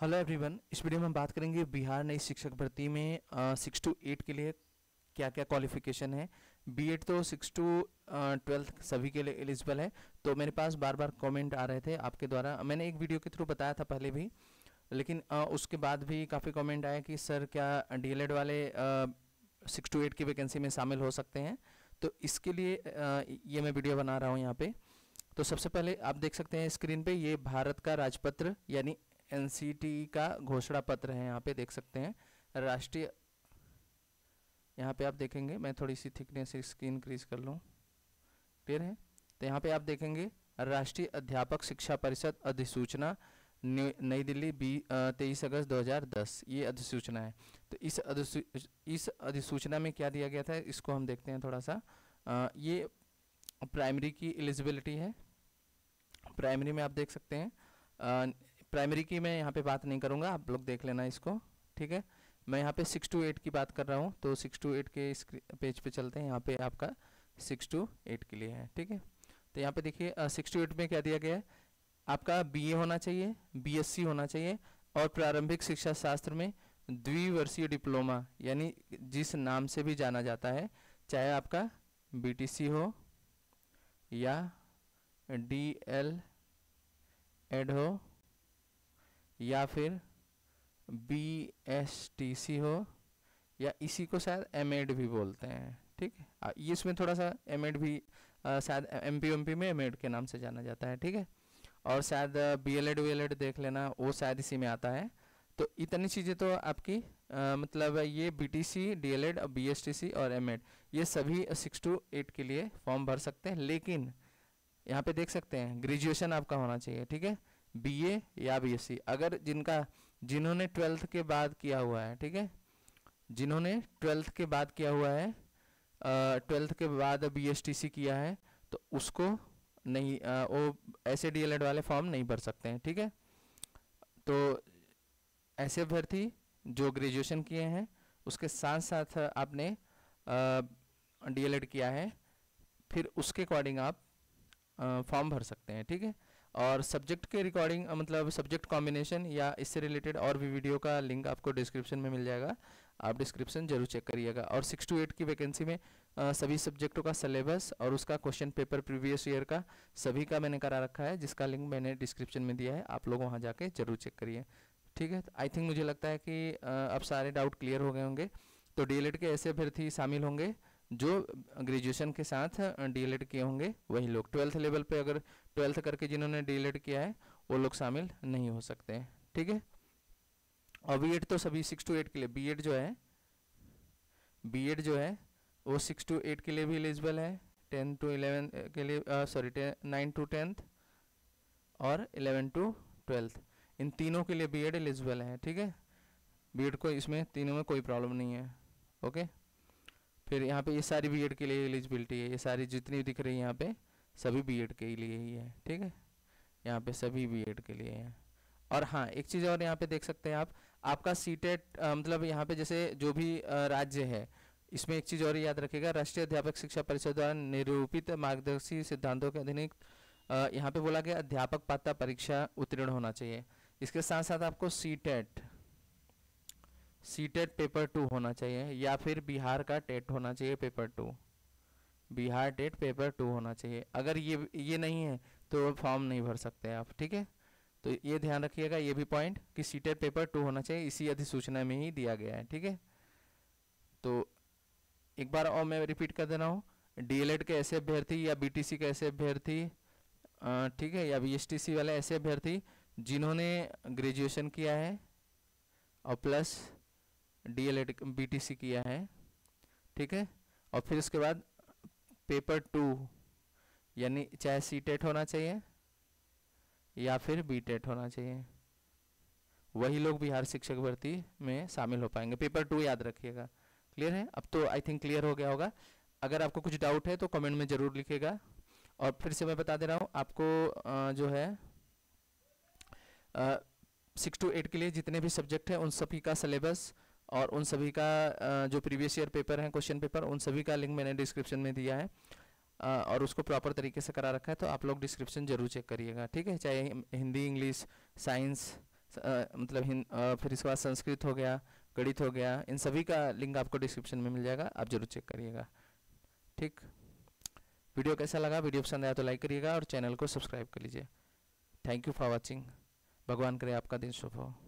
hello everyone इस video में हम बात करेंगे बिहार नई शिक्षक भर्ती में सिक्स टू एट के लिए क्या क्या क्वालिफिकेशन है बीएड तो सिक्स टू ट्वेल्थ सभी के लिए एलिजिबल है तो मेरे पास बार बार कमेंट आ रहे थे आपके द्वारा मैंने एक वीडियो के थ्रू बताया था पहले भी लेकिन आ, उसके बाद भी काफ़ी कॉमेंट आया कि सर क्या डी वाले सिक्स टू एट की वैकेंसी में शामिल हो सकते हैं तो इसके लिए आ, ये मैं वीडियो बना रहा हूँ यहाँ पर तो सबसे पहले आप देख सकते हैं स्क्रीन पे ये भारत का राजपत्र यानी एनसीटी का घोषणा पत्र है यहाँ पे देख सकते हैं राष्ट्रीय यहाँ पे आप देखेंगे मैं थोड़ी सी थिकनेस इसकी इंक्रीज कर लूँ क्लियर है तो यहाँ पे आप देखेंगे राष्ट्रीय अध्यापक शिक्षा परिषद अधिसूचना नई दिल्ली बी तेईस अगस्त 2010 ये अधिसूचना है तो इस अधिसू इस अधिसूचना में क्या दिया गया था इसको हम देखते हैं थोड़ा सा आ, ये प्राइमरी की एलिजिबिलिटी है प्राइमरी में आप देख सकते हैं प्राइमरी की मैं यहाँ पे बात नहीं करूँगा आप लोग देख लेना इसको ठीक है मैं यहाँ पे सिक्स टू एट की बात कर रहा हूँ तो सिक्स टू एट के पेज पे चलते हैं यहाँ पे आपका सिक्स टू एट के लिए है ठीक है तो यहाँ पे देखिए सिक्स टू एट में क्या दिया गया है आपका बीए होना चाहिए बीएससी होना चाहिए और प्रारंभिक शिक्षा शास्त्र में द्विवर्षीय डिप्लोमा यानी जिस नाम से भी जाना जाता है चाहे आपका बी हो या डी एल एड हो या फिर बी एस टी सी हो या इसी को शायद एम एड भी बोलते हैं ठीक है इसमें थोड़ा सा एम एड भी शायद एम पी एम पी में एम एड के नाम से जाना जाता है ठीक है और शायद B L Ed V L Ed देख लेना वो शायद इसी में आता है तो इतनी चीज़ें तो आपकी आ, मतलब ये B T C D L Ed B S T C और एम एड ये सभी सिक्स टू एट के लिए फॉर्म भर सकते हैं लेकिन यहाँ पे देख सकते हैं ग्रेजुएशन आपका होना चाहिए ठीक है बीए या बीएससी अगर जिनका जिन्होंने ट्वेल्थ के बाद किया हुआ है ठीक है जिन्होंने ट्वेल्थ के बाद किया हुआ है ट्वेल्थ के बाद बीएसटीसी किया है तो उसको नहीं आ, वो ऐसे डीएलएड वाले फॉर्म नहीं भर सकते हैं ठीक है तो ऐसे अभ्यर्थी जो ग्रेजुएशन किए हैं उसके साथ साथ आपने डीएलएड किया है फिर उसके अकॉर्डिंग आप फॉर्म भर सकते हैं ठीक है और सब्जेक्ट के रिकॉर्डिंग मतलब सब्जेक्ट कॉम्बिनेशन या इससे रिलेटेड और भी वीडियो का लिंक आपको डिस्क्रिप्शन में मिल जाएगा आप डिस्क्रिप्शन जरूर चेक करिएगा और सिक्स टू एट की वैकेंसी में आ, सभी सब्जेक्टों का सिलेबस और उसका क्वेश्चन पेपर प्रीवियस ईयर का सभी का मैंने करा रखा है जिसका लिंक मैंने डिस्क्रिप्शन में दिया है आप लोग वहाँ जाके जरूर चेक करिए ठीक है आई थिंक मुझे लगता है कि अब सारे डाउट क्लियर हो गए होंगे तो डी e के ऐसे अभ्यर्थी शामिल होंगे जो ग्रेजुएशन के साथ डीएलएड किए होंगे वही लोग ट्वेल्थ लेवल पे अगर ट्वेल्थ करके जिन्होंने डीएलएड किया है वो लोग शामिल नहीं हो सकते हैं ठीक है और बी तो सभी सिक्स टू एट के लिए बी जो है बी जो है वो सिक्स टू एट के लिए भी एलिजिबल है टेन टू इलेवन के लिए सॉरी नाइन टू टेंथ और इलेवन टू ट्वेल्थ इन तीनों के लिए बी एड एलिजिबल है ठीक है बी को इसमें तीनों में कोई प्रॉब्लम नहीं है ओके फिर यहाँ पे ये सारी बीएड के लिए एलिजिबिलिटी है ये सारी जितनी दिख रही है यहाँ पे सभी बीएड के लिए ही है ठीक है यहाँ पे सभी बीएड के लिए है और हाँ एक चीज़ और यहाँ पे देख सकते हैं आप आपका सीटेट e मतलब यहाँ पे जैसे जो भी राज्य है इसमें एक चीज़ और याद रखेगा राष्ट्रीय अध्यापक शिक्षा परिषद द्वारा निरूपित मार्गदर्शी सिद्धांतों के अधीन यहाँ पे बोला गया अध्यापक पात्र परीक्षा उत्तीर्ण होना चाहिए इसके साथ साथ आपको C TET CTET paper two होना चाहिए या फिर बिहार का टेट होना चाहिए paper two Bihar TET paper two होना चाहिए अगर ये ये नहीं है तो फॉर्म नहीं भर सकते आप ठीक है तो ये ध्यान रखिएगा ये भी पॉइंट कि सीटेट पेपर टू होना चाहिए इसी अधिसूचना में ही दिया गया है ठीक है तो एक बार और मैं रिपीट कर दे रहा हूँ डीएलएड के ऐसे अभ्यर्थी या बीटीसी के ऐसे अभ्यर्थी ठीक है या बीएसटीसी वाले ऐसे अभ्यर्थी जिन्होंने ग्रेजुएशन किया है और plus D L B T C किया है ठीक है और फिर उसके बाद पेपर टू यानी चाहे सी टेट e होना चाहिए या फिर बी टेट e होना चाहिए वही लोग बिहार शिक्षक भर्ती में शामिल हो पाएंगे पेपर टू याद रखिएगा क्लियर है अब तो आई थिंक क्लियर हो गया होगा अगर आपको कुछ डाउट है तो कमेंट में ज़रूर लिखेगा और फिर से मैं बता दे रहा हूँ आपको आ, जो है सिक्स टू एट के लिए जितने भी सब्जेक्ट हैं उन सभी का सिलेबस और उन सभी का जो प्रीवियस ईयर पेपर हैं क्वेश्चन पेपर उन सभी का लिंक मैंने डिस्क्रिप्शन में दिया है और उसको प्रॉपर तरीके से करा रखा है तो आप लोग डिस्क्रिप्शन जरूर चेक करिएगा ठीक है चाहे हिंदी इंग्लिश साइंस मतलब फिर इसके बाद संस्कृत हो गया गणित हो गया इन सभी का लिंक आपको डिस्क्रिप्शन में मिल जाएगा आप जरूर चेक करिएगा ठीक वीडियो कैसा लगा वीडियो पसंद आया तो लाइक करिएगा और चैनल को सब्सक्राइब कर लीजिए थैंक यू फॉर वॉचिंग भगवान करे आपका दिन शुभ हो